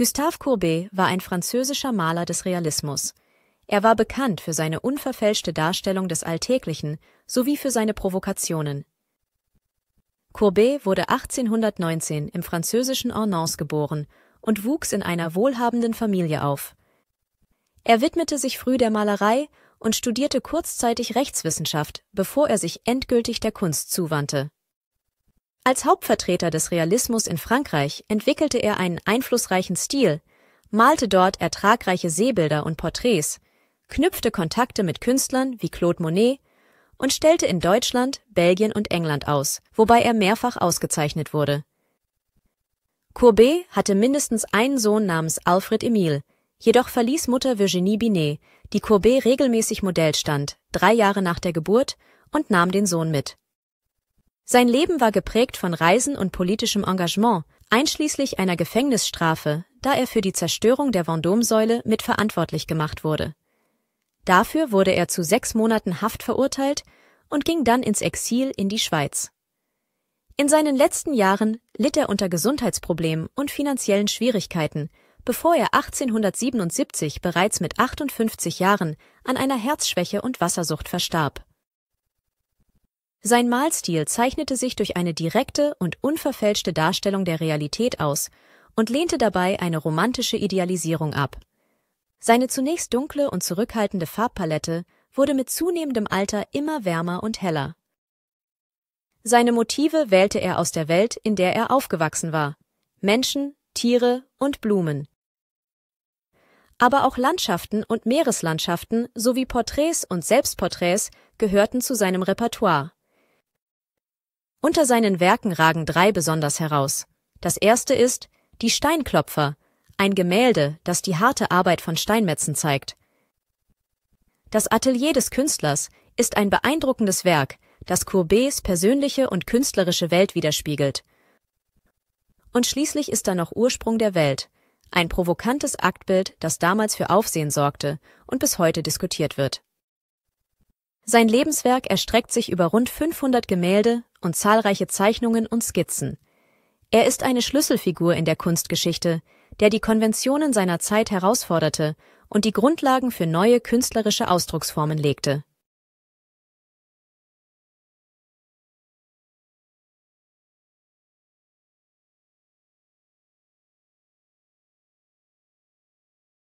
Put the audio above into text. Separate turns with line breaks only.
Gustave Courbet war ein französischer Maler des Realismus. Er war bekannt für seine unverfälschte Darstellung des Alltäglichen sowie für seine Provokationen. Courbet wurde 1819 im französischen Ornans geboren und wuchs in einer wohlhabenden Familie auf. Er widmete sich früh der Malerei und studierte kurzzeitig Rechtswissenschaft, bevor er sich endgültig der Kunst zuwandte als Hauptvertreter des Realismus in Frankreich entwickelte er einen einflussreichen Stil, malte dort ertragreiche Seebilder und Porträts, knüpfte Kontakte mit Künstlern wie Claude Monet und stellte in Deutschland, Belgien und England aus, wobei er mehrfach ausgezeichnet wurde. Courbet hatte mindestens einen Sohn namens Alfred Emile, jedoch verließ Mutter Virginie Binet, die Courbet regelmäßig Modell stand, drei Jahre nach der Geburt und nahm den Sohn mit. Sein Leben war geprägt von Reisen und politischem Engagement, einschließlich einer Gefängnisstrafe, da er für die Zerstörung der Vendôme-Säule mitverantwortlich gemacht wurde. Dafür wurde er zu sechs Monaten Haft verurteilt und ging dann ins Exil in die Schweiz. In seinen letzten Jahren litt er unter Gesundheitsproblemen und finanziellen Schwierigkeiten, bevor er 1877 bereits mit 58 Jahren an einer Herzschwäche und Wassersucht verstarb sein Malstil zeichnete sich durch eine direkte und unverfälschte Darstellung der Realität aus und lehnte dabei eine romantische Idealisierung ab. Seine zunächst dunkle und zurückhaltende Farbpalette wurde mit zunehmendem Alter immer wärmer und heller. Seine Motive wählte er aus der Welt, in der er aufgewachsen war. Menschen, Tiere und Blumen. Aber auch Landschaften und Meereslandschaften sowie Porträts und Selbstporträts gehörten zu seinem Repertoire. Unter seinen Werken ragen drei besonders heraus. Das erste ist Die Steinklopfer, ein Gemälde, das die harte Arbeit von Steinmetzen zeigt. Das Atelier des Künstlers ist ein beeindruckendes Werk, das Courbets persönliche und künstlerische Welt widerspiegelt. Und schließlich ist da noch Ursprung der Welt, ein provokantes Aktbild, das damals für Aufsehen sorgte und bis heute diskutiert wird. Sein Lebenswerk erstreckt sich über rund 500 Gemälde und zahlreiche Zeichnungen und Skizzen. Er ist eine Schlüsselfigur in der Kunstgeschichte, der die Konventionen seiner Zeit herausforderte und die Grundlagen für neue künstlerische Ausdrucksformen legte